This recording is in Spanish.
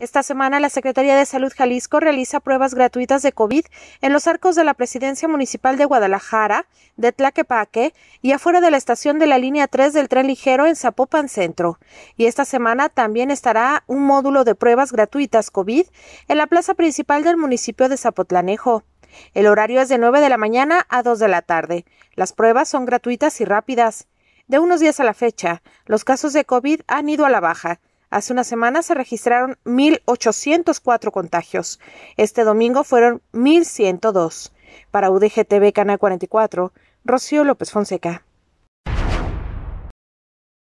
Esta semana, la Secretaría de Salud Jalisco realiza pruebas gratuitas de COVID en los arcos de la Presidencia Municipal de Guadalajara, de Tlaquepaque y afuera de la estación de la línea 3 del tren ligero en Zapopan Centro. Y esta semana también estará un módulo de pruebas gratuitas COVID en la plaza principal del municipio de Zapotlanejo. El horario es de 9 de la mañana a 2 de la tarde. Las pruebas son gratuitas y rápidas. De unos días a la fecha, los casos de COVID han ido a la baja Hace una semana se registraron 1.804 contagios. Este domingo fueron 1.102. Para UDGTV Canal 44, Rocío López Fonseca.